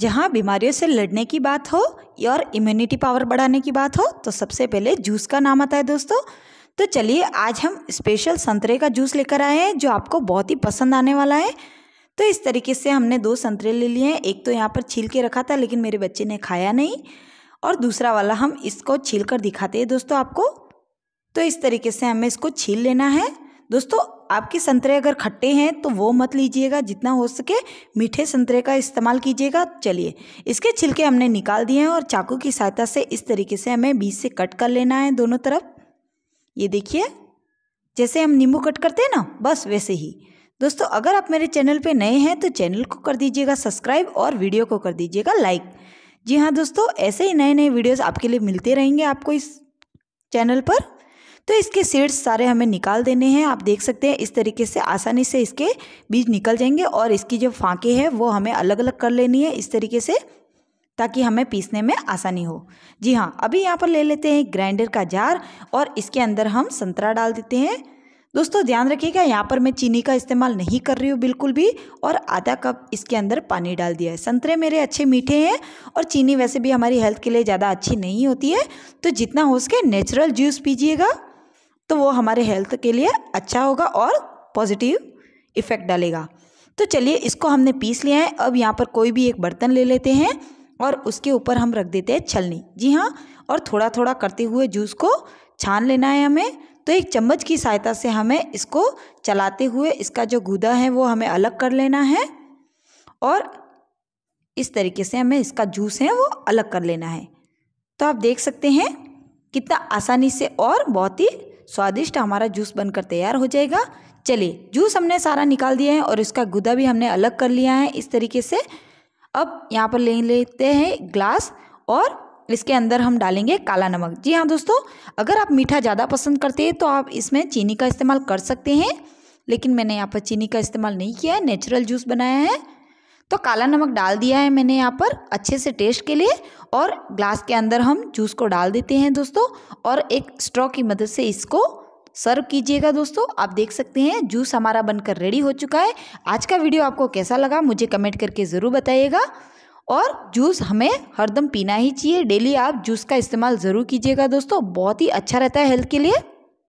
जहाँ बीमारियों से लड़ने की बात हो और इम्यूनिटी पावर बढ़ाने की बात हो तो सबसे पहले जूस का नाम आता है दोस्तों तो चलिए आज हम स्पेशल संतरे का जूस लेकर आए हैं जो आपको बहुत ही पसंद आने वाला है तो इस तरीके से हमने दो संतरे ले लिए हैं एक तो यहाँ पर छील के रखा था लेकिन मेरे बच्चे ने खाया नहीं और दूसरा वाला हम इसको छील कर दिखाते हैं दोस्तों आपको तो इस तरीके से हमें इसको छील लेना है दोस्तों आपके संतरे अगर खट्टे हैं तो वो मत लीजिएगा जितना हो सके मीठे संतरे का इस्तेमाल कीजिएगा चलिए इसके छिलके हमने निकाल दिए हैं और चाकू की सहायता से इस तरीके से हमें बीज से कट कर लेना है दोनों तरफ ये देखिए जैसे हम नींबू कट करते हैं ना बस वैसे ही दोस्तों अगर आप मेरे चैनल पे नए हैं तो चैनल को कर दीजिएगा सब्सक्राइब और वीडियो को कर दीजिएगा लाइक जी हाँ दोस्तों ऐसे ही नए नए वीडियोस आपके लिए मिलते रहेंगे आपको इस चैनल पर तो इसके सीड्स सारे हमें निकाल देने हैं आप देख सकते हैं इस तरीके से आसानी से इसके बीज निकल जाएंगे और इसकी जो फांके हैं वो हमें अलग अलग कर लेनी है इस तरीके से ताकि हमें पीसने में आसानी हो जी हाँ अभी यहाँ पर ले लेते हैं ग्राइंडर का जार और इसके अंदर हम संतरा डाल देते हैं दोस्तों ध्यान रखिएगा यहाँ पर मैं चीनी का इस्तेमाल नहीं कर रही हूँ बिल्कुल भी और आधा कप इसके अंदर पानी डाल दिया है संतरे मेरे अच्छे मीठे हैं और चीनी वैसे भी हमारी हेल्थ के लिए ज़्यादा अच्छी नहीं होती है तो जितना हो सके नेचुरल जूस पीजिएगा तो वो हमारे हेल्थ के लिए अच्छा होगा और पॉजिटिव इफ़ेक्ट डालेगा तो चलिए इसको हमने पीस लिया है अब यहाँ पर कोई भी एक बर्तन ले लेते हैं और उसके ऊपर हम रख देते हैं छलनी जी हाँ और थोड़ा थोड़ा करते हुए जूस को छान लेना है हमें तो एक चम्मच की सहायता से हमें इसको चलाते हुए इसका जो गूदा है वो हमें अलग कर लेना है और इस तरीके से हमें इसका जूस है वो अलग कर लेना है तो आप देख सकते हैं कितना आसानी से और बहुत ही स्वादिष्ट हमारा जूस बनकर तैयार हो जाएगा चलिए जूस हमने सारा निकाल दिया है और इसका गुदा भी हमने अलग कर लिया है इस तरीके से अब यहाँ पर ले लेते हैं ग्लास और इसके अंदर हम डालेंगे काला नमक जी हाँ दोस्तों अगर आप मीठा ज़्यादा पसंद करते हैं तो आप इसमें चीनी का इस्तेमाल कर सकते हैं लेकिन मैंने यहाँ पर चीनी का इस्तेमाल नहीं किया है नेचुरल जूस बनाया है तो काला नमक डाल दिया है मैंने यहाँ पर अच्छे से टेस्ट के लिए और ग्लास के अंदर हम जूस को डाल देते हैं दोस्तों और एक स्ट्रॉ की मदद से इसको सर्व कीजिएगा दोस्तों आप देख सकते हैं जूस हमारा बनकर रेडी हो चुका है आज का वीडियो आपको कैसा लगा मुझे कमेंट करके ज़रूर बताइएगा और जूस हमें हरदम पीना ही चाहिए डेली आप जूस का इस्तेमाल ज़रूर कीजिएगा दोस्तों बहुत ही अच्छा रहता है हेल्थ के लिए